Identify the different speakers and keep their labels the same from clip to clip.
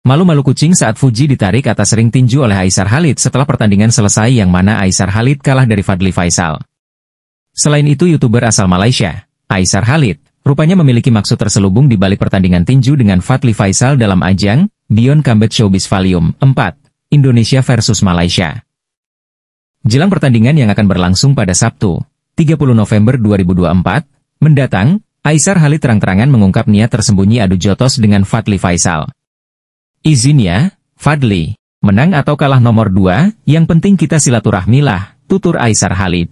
Speaker 1: Malu-malu kucing saat Fuji ditarik atas ring tinju oleh Aisar Halid setelah pertandingan selesai yang mana Aisar Halid kalah dari Fadli Faisal. Selain itu YouTuber asal Malaysia, Aisar Halid, rupanya memiliki maksud terselubung di balik pertandingan tinju dengan Fadli Faisal dalam ajang Beyond Combat Showbiz Volume 4, Indonesia versus Malaysia. Jelang pertandingan yang akan berlangsung pada Sabtu, 30 November 2024, mendatang, Aisar Halid terang-terangan mengungkap niat tersembunyi adu jotos dengan Fadli Faisal. Izin ya, Fadli. Menang atau kalah nomor dua, yang penting kita silaturahmi lah. tutur Aisar Halid.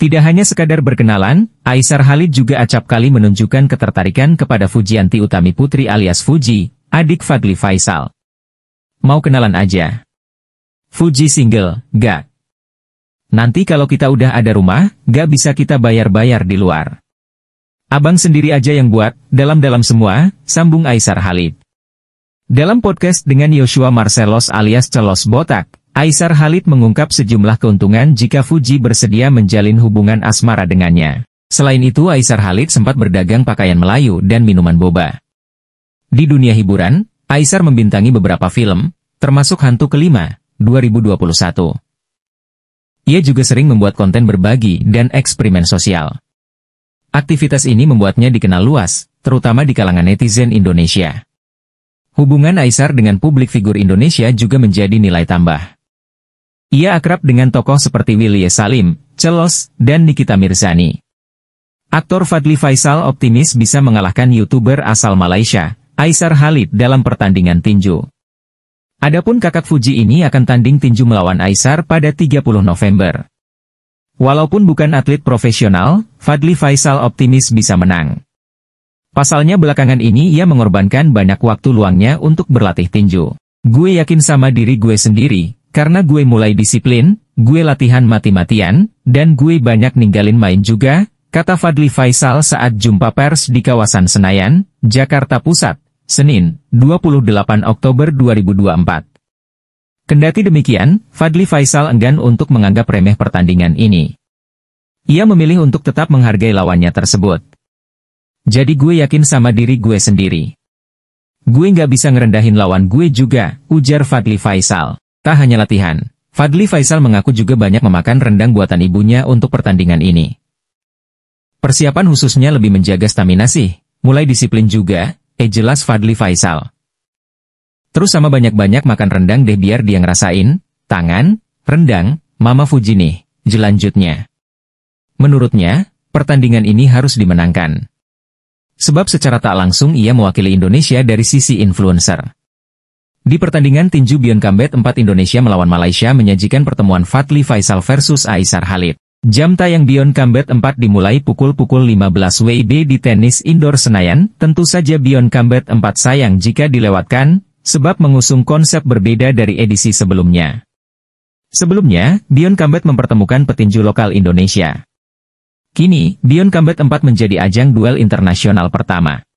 Speaker 1: Tidak hanya sekadar berkenalan, Aisar Halid juga acap kali menunjukkan ketertarikan kepada Fujianti Utami Putri alias Fuji, adik Fadli Faisal. Mau kenalan aja. Fuji single, gak. Nanti kalau kita udah ada rumah, gak bisa kita bayar-bayar di luar. Abang sendiri aja yang buat, dalam-dalam semua, sambung Aisar Halid. Dalam podcast dengan Yosua Marcelos alias Celos Botak, Aisar Halid mengungkap sejumlah keuntungan jika Fuji bersedia menjalin hubungan asmara dengannya. Selain itu Aisar Halid sempat berdagang pakaian Melayu dan minuman boba. Di dunia hiburan, Aisar membintangi beberapa film, termasuk Hantu Kelima, 2021. Ia juga sering membuat konten berbagi dan eksperimen sosial. Aktivitas ini membuatnya dikenal luas, terutama di kalangan netizen Indonesia. Hubungan Aisar dengan publik figur Indonesia juga menjadi nilai tambah. Ia akrab dengan tokoh seperti Willy Salim, Celos, dan Nikita Mirzani. Aktor Fadli Faisal optimis bisa mengalahkan YouTuber asal Malaysia, Aisar Halid dalam pertandingan tinju. Adapun kakak Fuji ini akan tanding tinju melawan Aisar pada 30 November. Walaupun bukan atlet profesional, Fadli Faisal optimis bisa menang. Pasalnya belakangan ini ia mengorbankan banyak waktu luangnya untuk berlatih tinju. Gue yakin sama diri gue sendiri, karena gue mulai disiplin, gue latihan mati-matian, dan gue banyak ninggalin main juga, kata Fadli Faisal saat jumpa pers di kawasan Senayan, Jakarta Pusat, Senin, 28 Oktober 2024. Kendati demikian, Fadli Faisal enggan untuk menganggap remeh pertandingan ini. Ia memilih untuk tetap menghargai lawannya tersebut. Jadi gue yakin sama diri gue sendiri. Gue nggak bisa ngerendahin lawan gue juga, ujar Fadli Faisal. Tak hanya latihan, Fadli Faisal mengaku juga banyak memakan rendang buatan ibunya untuk pertandingan ini. Persiapan khususnya lebih menjaga stamina sih, mulai disiplin juga, eh jelas Fadli Faisal. Terus sama banyak-banyak makan rendang deh biar dia ngerasain, tangan, rendang, Mama Fuji nih, jelanjutnya. Menurutnya, pertandingan ini harus dimenangkan sebab secara tak langsung ia mewakili Indonesia dari sisi influencer. Di pertandingan tinju Combat 4 Indonesia melawan Malaysia menyajikan pertemuan Fatli Faisal versus Aisar Halid. Jam tayang Combat 4 dimulai pukul-pukul 15 WIB di tenis indoor Senayan, tentu saja Combat 4 sayang jika dilewatkan, sebab mengusung konsep berbeda dari edisi sebelumnya. Sebelumnya, Combat mempertemukan petinju lokal Indonesia. Kini, Dion Combat 4 menjadi ajang duel internasional pertama.